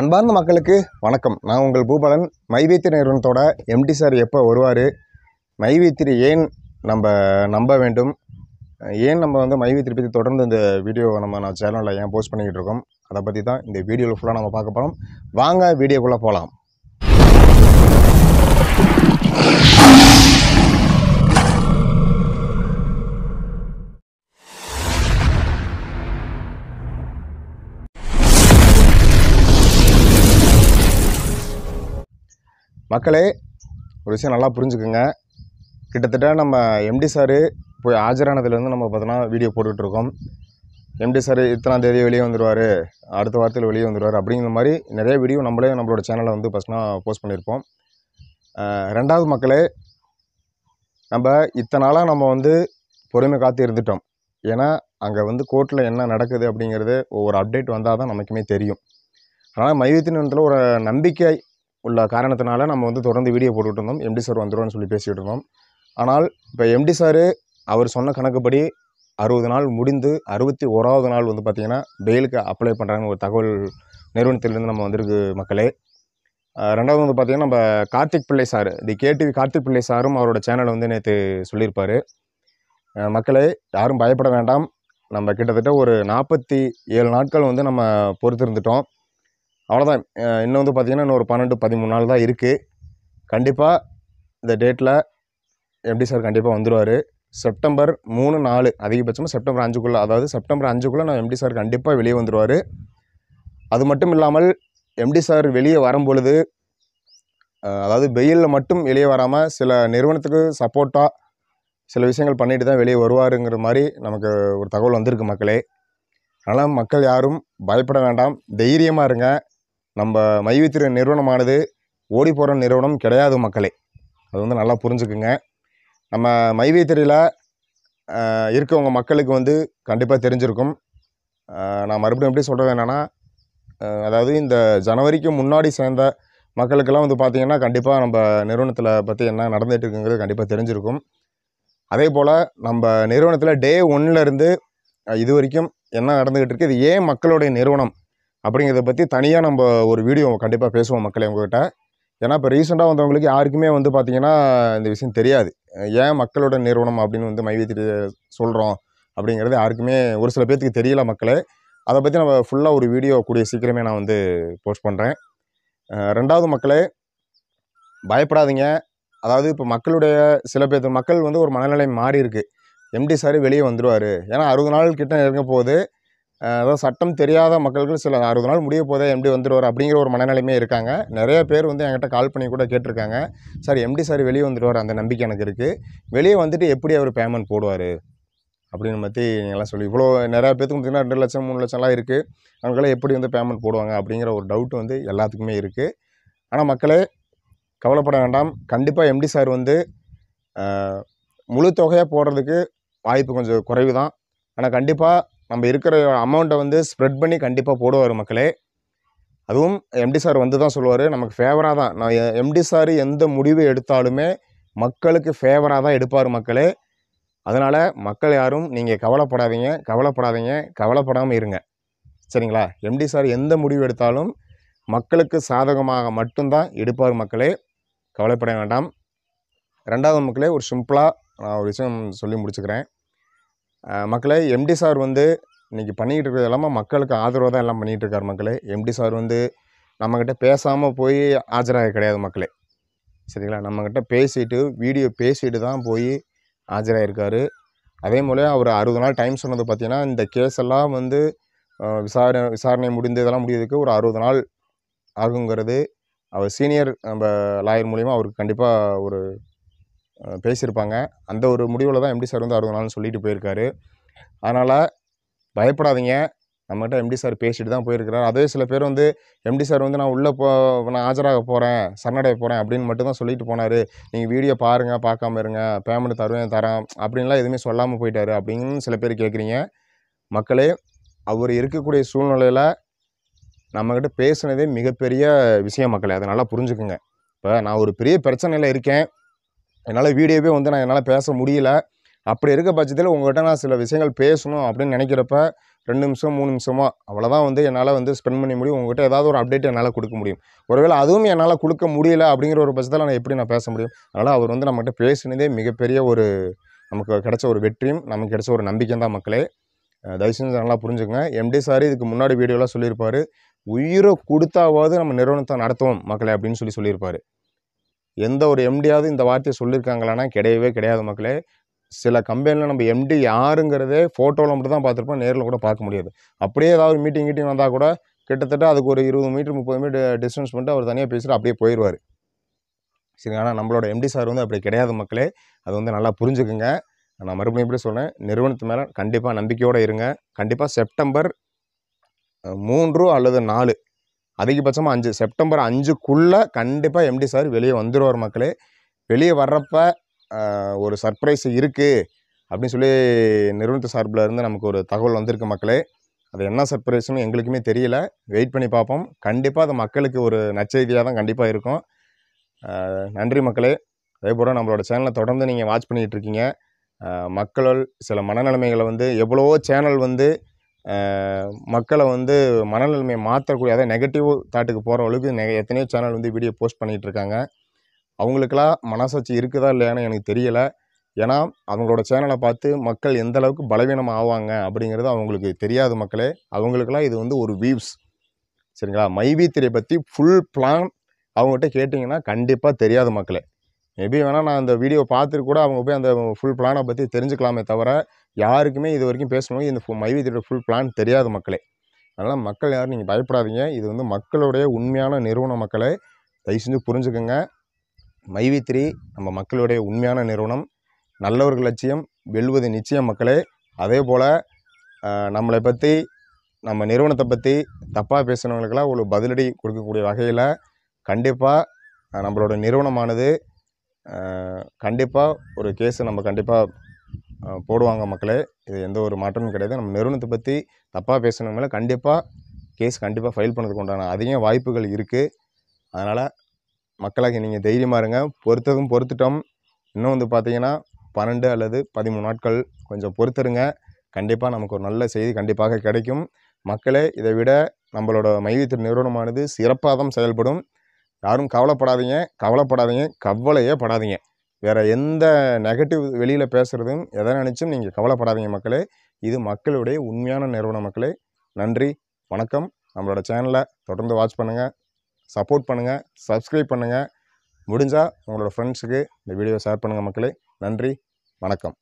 அன்பார்ந்த மக்களுக்கு வணக்கம் நான் உங்கள் பூபாலன் மைவேத்திரி நிறுவனத்தோட எம்டி சார் எப்போ வருவார் மைவேத்திரி ஏன் நம்ம நம்ப வேண்டும் ஏன் நம்ம வந்து மைவேத்திரி பற்றி தொடர்ந்து இந்த வீடியோவை நம்ம நான் சேனலில் ஏன் போஸ்ட் பண்ணிக்கிட்டு இருக்கோம் அதை பற்றி தான் இந்த வீடியோவில் ஃபுல்லாக நம்ம பார்க்க போகிறோம் வாங்க வீடியோக்குள்ளே போகலாம் மக்களே ஒரு விஷயம் நல்லா புரிஞ்சுக்குங்க கிட்டத்தட்ட நம்ம எம்டி சாரு போய் ஆஜரானதுலேருந்து நம்ம பார்த்தோன்னா வீடியோ போட்டுட்ருக்கோம் எம்டி சார் இத்தனாம் தேதி வெளியே வந்துடுவார் அடுத்த வாரத்தில் வெளியே வந்துடுவார் அப்படிங்கிற மாதிரி நிறைய வீடியோ நம்மளே நம்மளோட சேனலில் வந்து ஃபஸ்ட்னா போஸ்ட் பண்ணியிருப்போம் ரெண்டாவது மக்களே நம்ம இத்தனை நாளாக நம்ம வந்து பொறுமை காத்து இருந்துட்டோம் ஏன்னா அங்கே வந்து கோர்ட்டில் என்ன நடக்குது அப்படிங்கிறது ஒவ்வொரு அப்டேட் வந்தால் தான் நமக்குமே தெரியும் ஆனால் மையத்தின் ஒரு நம்பிக்கை உள்ள காரணத்தினால நம்ம வந்து தொடர்ந்து வீடியோ போட்டுக்கிட்டு இருந்தோம் எம்டி சார் வந்துடுவோம்னு சொல்லி பேசிகிட்டு இருந்தோம் ஆனால் இப்போ எம்டி சார் அவர் சொன்ன கணக்குப்படி அறுபது நாள் முடிந்து அறுபத்தி ஓராவது நாள் வந்து பார்த்திங்கன்னா பெயிலுக்கு அப்ளை பண்ணுறாங்கன்னு ஒரு தகவல் நிறுவனத்திலிருந்து நம்ம வந்திருக்கு மக்களே ரெண்டாவது வந்து பார்த்திங்கன்னா நம்ம கார்த்திக் பிள்ளை சார் தி கேடிவி கார்த்திக் பிள்ளை சாரும் அவரோட சேனலை வந்து நேற்று சொல்லியிருப்பார் மக்களே யாரும் பயப்பட வேண்டாம் நம்ம கிட்டத்தட்ட ஒரு நாற்பத்தி ஏழு நாட்கள் வந்து நம்ம பொறுத்திருந்துட்டோம் அவ்வளோதான் இன்னும் வந்து பார்த்திங்கன்னா இன்னும் ஒரு பன்னெண்டு பதிமூணு நாள் தான் இருக்குது கண்டிப்பாக இந்த டேட்டில் எப்படி சார் கண்டிப்பாக வந்துடுவார் செப்டம்பர் மூணு நாலு அதிகபட்சமாக செப்டம்பர் அஞ்சுக்குள்ளே அதாவது செப்டம்பர் அஞ்சுக்குள்ளே நான் எம்டி சார் கண்டிப்பாக வெளியே வந்துடுவார் அது மட்டும் இல்லாமல் எம்டி சார் வெளியே வரும்பொழுது அதாவது வெயிலில் மட்டும் வெளியே வராமல் சில நிறுவனத்துக்கு சப்போர்ட்டாக சில விஷயங்கள் பண்ணிட்டு தான் வெளியே வருவாருங்கிற மாதிரி நமக்கு ஒரு தகவல் வந்திருக்கு மக்களே அதனால் மக்கள் யாரும் பயப்பட வேண்டாம் தைரியமாக இருங்க நம்ம மைவித்திர நிறுவனமானது ஓடி போகிற நிறுவனம் கிடையாது மக்களே அது வந்து நல்லா புரிஞ்சுக்குங்க நம்ம மைவித்திரையில் இருக்கவங்க மக்களுக்கு வந்து கண்டிப்பாக தெரிஞ்சிருக்கும் நான் மறுபடியும் எப்படி சொல்கிறது என்னென்னா அதாவது இந்த ஜனவரிக்கு முன்னாடி சேர்ந்த மக்களுக்கெல்லாம் வந்து பார்த்திங்கன்னா கண்டிப்பாக நம்ம நிறுவனத்தில் பற்றி என்ன நடந்துகிட்டு இருக்குங்கிறது கண்டிப்பாக தெரிஞ்சிருக்கும் அதே போல் நம்ம நிறுவனத்தில் டே ஒன்னிலருந்து இது வரைக்கும் என்ன நடந்துக்கிட்டு இருக்குது இது ஏன் மக்களுடைய நிறுவனம் அப்படிங்கிறத பற்றி தனியாக நம்ம ஒரு வீடியோ கண்டிப்பாக பேசுவோம் மக்கள் உங்கள்கிட்ட ஏன்னா இப்போ ரீசெண்டாக வந்தவங்களுக்கு யாருக்குமே வந்து பார்த்திங்கன்னா இந்த விஷயம் தெரியாது ஏன் மக்களோட நிறுவனம் அப்படின்னு வந்து மைவியத்தில் சொல்கிறோம் அப்படிங்கிறது யாருக்குமே ஒரு சில பேர்த்துக்கு தெரியல மக்களே அதை பற்றி நம்ம ஃபுல்லாக ஒரு வீடியோ கூடிய சீக்கிரமே நான் வந்து போஸ்ட் பண்ணுறேன் ரெண்டாவது மக்களே பயப்படாதீங்க அதாவது இப்போ மக்களுடைய சில பேர்த்து மக்கள் வந்து ஒரு மனநிலை மாறி இருக்குது எம்டி சார் வெளியே வந்துடுவார் ஏன்னா அறுபது நாள் கிட்ட நெருங்க போகுது அதாவது சட்டம் தெரியாத மக்கள்கள் சில அறுபது நாள் முடிய போதே எம்டி வந்துடுவார் அப்படிங்கிற ஒரு மனநிலையுமே இருக்காங்க நிறைய பேர் வந்து என்கிட்ட கால் பண்ணி கூட கேட்டிருக்காங்க சார் எம்டி சார் வெளியே வந்துடுவார் அந்த நம்பிக்கை எனக்கு இருக்குது வெளியே வந்துட்டு எப்படி அவர் பேமெண்ட் போடுவார் அப்படின்னு பற்றி எல்லாம் சொல்லி இவ்வளோ நிறையா பேத்துக்கு பார்த்திங்கன்னா ரெண்டு லட்சம் மூணு லட்சம்லாம் இருக்குது அவங்களாம் எப்படி வந்து பேமெண்ட் போடுவாங்க அப்படிங்கிற ஒரு டவுட் வந்து எல்லாத்துக்குமே இருக்குது ஆனால் மக்களே கவலைப்பட வேண்டாம் கண்டிப்பாக எம்டி சார் வந்து முழு தொகையாக போடுறதுக்கு வாய்ப்பு கொஞ்சம் குறைவு தான் ஆனால் கண்டிப்பாக நம்ம இருக்கிற அமௌண்ட்டை வந்து ஸ்ப்ரெட் பண்ணி கண்டிப்பாக போடுவார் மக்களே அதுவும் எம்டி சார் வந்து தான் சொல்லுவார் நமக்கு ஃபேவராக தான் நான் எம்டி சார் எந்த முடிவு எடுத்தாலுமே மக்களுக்கு ஃபேவராக தான் எடுப்பார் மக்களே அதனால் மக்கள் யாரும் நீங்கள் கவலைப்படாதீங்க கவலைப்படாதீங்க கவலைப்படாமல் இருங்க சரிங்களா எம்டி சார் எந்த முடிவு எடுத்தாலும் மக்களுக்கு சாதகமாக மட்டும்தான் எடுப்பார் மக்களே கவலைப்பட வேண்டாம் ரெண்டாவது மக்களே ஒரு சிம்பிளாக நான் ஒரு விஷயம் சொல்லி முடிச்சுக்கிறேன் மக்களே எம்டி சார் வந்து இன்றைக்கி பண்ணிக்கிட்டு இருக்கிறது எல்லாமே மக்களுக்கு ஆதரவாக தான் எல்லாம் பண்ணிகிட்டு இருக்கார் மக்களே எம்டி சார் வந்து நம்மக்கிட்ட பேசாமல் போய் ஆஜராக கிடையாது மக்களே சரிங்களா நம்மக்கிட்ட பேசிட்டு வீடியோ பேசிட்டு தான் போய் ஆஜராகிருக்காரு அதே போல் அவர் அறுபது நாள் டைம் சொன்னது பார்த்திங்கன்னா இந்த கேஸ் எல்லாம் வந்து விசாரணை விசாரணை முடிந்து இதெல்லாம் முடியறதுக்கு ஒரு அறுபது நாள் ஆகுங்கிறது அவர் சீனியர் நம்ம லாயர் மூலிமா அவருக்கு கண்டிப்பாக ஒரு பேசியிருப்பாங்க அந்த ஒரு முடிவில் தான் எம்டி சார் வந்து அறுபது நாள்னு சொல்லிட்டு போயிருக்காரு அதனால் பயப்படாதீங்க நம்மகிட்ட எம்டி சார் பேசிட்டு தான் போயிருக்கிறார் அதே சில பேர் வந்து எம்டி சார் வந்து நான் உள்ளே போ நான் ஆஜராக போகிறேன் சரணடைய போகிறேன் அப்படின்னு மட்டும் தான் சொல்லிட்டு போனார் நீங்கள் வீடியோ பாருங்கள் பார்க்காம இருங்க பேமெண்ட் தருவேன் தரேன் அப்படின்லாம் எதுவுமே சொல்லாமல் போயிட்டார் அப்படின்னு சில பேர் கேட்குறீங்க மக்களே அவர் இருக்கக்கூடிய சூழ்நிலையில் நம்மக்கிட்ட பேசுனதே மிகப்பெரிய விஷயம் மக்களே அதை நல்லா புரிஞ்சுக்குங்க இப்போ நான் ஒரு பெரிய பிரச்சனையில் இருக்கேன் என்னால் வீடியோவே வந்து நான் என்னால் பேச முடியல அப்படி இருக்க பட்சத்தில் உங்கள்கிட்ட நான் சில விஷயங்கள் பேசணும் அப்படின்னு நினைக்கிறப்ப ரெண்டு நிமிஷம் மூணு நிமிஷமோ அவ்வளோதான் வந்து என்னால் வந்து ஸ்பெண்ட் பண்ணி முடியும் உங்கள்கிட்ட ஏதாவது ஒரு அப்டேட் என்னால் கொடுக்க முடியும் ஒருவேளை அதுவும் என்னால் கொடுக்க முடியல அப்படிங்கிற ஒரு பட்சத்தில் நான் எப்படி நான் பேச முடியும் அதனால் அவர் வந்து நம்மகிட்ட பேசினதே மிகப்பெரிய ஒரு நமக்கு கிடச்ச ஒரு வெற்றியும் நமக்கு கிடைச்ச ஒரு நம்பிக்கை தான் மக்களே தயவுசெஞ்சு செஞ்சு நல்லா புரிஞ்சுக்கங்க எம்டி சார் இதுக்கு முன்னாடி வீடியோலாம் சொல்லியிருப்பார் உயிரை கொடுத்தாவது நம்ம நிறுவனத்தை நடத்துவோம் மக்களை அப்படின்னு சொல்லி சொல்லியிருப்பார் எந்த ஒரு எம்டியாவது இந்த வார்த்தையை சொல்லியிருக்காங்களான்னா கிடையவே கிடையாது மக்களே சில கம்பெனியில் நம்ம எம்டி யாருங்கிறதே ஃபோட்டோவில் மட்டும் தான் பார்த்துருப்போம் நேரில் கூட பார்க்க முடியாது அப்படியே ஏதாவது மீட்டிங் கீட்டிங் வந்தால் கூட கிட்டத்தட்ட அதுக்கு ஒரு இருபது மீட்டர் முப்பது மீட்டர் டிஸ்டன்ஸ் பண்ணிட்டு அவர் தனியாக பேசிட்டு அப்படியே போயிடுவார் சரி ஆனால் நம்மளோட எம்டி சார் வந்து அப்படி கிடையாது மக்களே அது வந்து நல்லா புரிஞ்சுக்குங்க நான் மறுபடியும் எப்படி சொல்கிறேன் நிறுவனத்து மேலே கண்டிப்பாக நம்பிக்கையோடு இருங்க கண்டிப்பாக செப்டம்பர் மூன்று அல்லது நாலு அதிகபட்சமாக அஞ்சு செப்டம்பர் அஞ்சுக்குள்ளே கண்டிப்பாக எம்டி சார் வெளியே வந்துடுவார் மக்களே வெளியே வர்றப்ப ஒரு சர்ப்ரைஸ் இருக்குது அப்படின்னு சொல்லி நிறுவனத்து சார்பில் இருந்து நமக்கு ஒரு தகவல் வந்திருக்கு மக்களே அது என்ன சர்ப்ரைஸ்னு எங்களுக்குமே தெரியல வெயிட் பண்ணி பார்ப்போம் கண்டிப்பாக அது மக்களுக்கு ஒரு நச்செய்தியாக தான் கண்டிப்பாக இருக்கும் நன்றி மக்களே அதேபோல் நம்மளோட சேனலை தொடர்ந்து நீங்கள் வாட்ச் பண்ணிகிட்ருக்கீங்க மக்களால் சில மனநிலைமைகளை வந்து எவ்வளவோ சேனல் வந்து மக்களை வந்து மனநிலைமையை மாற்றக்கூடிய அதாவது நெகட்டிவ் தாட்டுக்கு போகிற அளவுக்கு நெ எத்தனையோ சேனல் வந்து வீடியோ போஸ்ட் பண்ணிகிட்ருக்காங்க அவங்களுக்கெல்லாம் மனசாட்சி இருக்குதா இல்லையான்னு எனக்கு தெரியலை ஏன்னா அவங்களோட சேனலை பார்த்து மக்கள் எந்த அளவுக்கு பலவீனம் ஆவாங்க அப்படிங்கிறது அவங்களுக்கு தெரியாத மக்களே அவங்களுக்கெல்லாம் இது வந்து ஒரு வியூஸ் சரிங்களா மைவி திரை பற்றி ஃபுல் பிளான் அவங்ககிட்ட கேட்டிங்கன்னா கண்டிப்பாக தெரியாத மக்களே மேபி வேணால் நான் அந்த வீடியோ பார்த்துட்டு கூட அவங்க போய் அந்த ஃபுல் பிளானை பற்றி தெரிஞ்சுக்கலாமே தவிர யாருக்குமே இது வரைக்கும் பேசணும் இந்த மைவீதியோட ஃபுல் பிளான் தெரியாது மக்களே அதனால் மக்கள் யாரும் நீங்கள் பயப்படாதீங்க இது வந்து மக்களுடைய உண்மையான நிறுவன மக்களை தயவு செஞ்சு புரிஞ்சுக்கோங்க மைவித்ரி நம்ம மக்களுடைய உண்மையான நிறுவனம் நல்லவர்கள் லட்சியம் வெல்வது நிச்சயம் மக்களே அதே போல் நம்மளை பற்றி நம்ம நிறுவனத்தை பற்றி தப்பாக பேசுனவங்களுக்கெல்லாம் ஒரு பதிலடி கொடுக்கக்கூடிய வகையில் கண்டிப்பாக நம்மளோட நிறுவனமானது கண்டிப்பாக ஒரு கேஸு நம்ம கண்டிப்பாக போடுவாங்க மக்களே இது எந்த ஒரு மாற்றமும் கிடையாது நம்ம நிறுவனத்தை பற்றி தப்பாக பேசணுங்களே கண்டிப்பாக கேஸ் கண்டிப்பாக ஃபைல் பண்ணுறதுக்கு உண்டான அதிகம் வாய்ப்புகள் இருக்குது அதனால் மக்களாக நீங்கள் தைரியமாக இருங்க பொறுத்ததும் பொறுத்துட்டோம் இன்னும் வந்து பார்த்தீங்கன்னா பன்னெண்டு அல்லது பதிமூணு நாட்கள் கொஞ்சம் பொறுத்துருங்க கண்டிப்பாக நமக்கு ஒரு நல்ல செய்தி கண்டிப்பாக கிடைக்கும் மக்களே இதை விட நம்மளோட மைவித்திரு நிறுவனமானது சிறப்பாக தான் செயல்படும் யாரும் கவலைப்படாதீங்க கவலைப்படாதீங்க கவலையே படாதீங்க வேறு எந்த நெகட்டிவ் வெளியில் பேசுகிறதும் எதை நினச்சும் நீங்கள் கவலைப்படாதீங்க மக்களே இது மக்களுடைய உண்மையான நிறுவன மக்களே நன்றி வணக்கம் நம்மளோட சேனலை தொடர்ந்து வாட்ச் பண்ணுங்கள் சப்போர்ட் பண்ணுங்கள் சப்ஸ்கிரைப் பண்ணுங்கள் முடிஞ்சால் உங்களோட ஃப்ரெண்ட்ஸுக்கு இந்த வீடியோ ஷேர் பண்ணுங்கள் மக்களே நன்றி வணக்கம்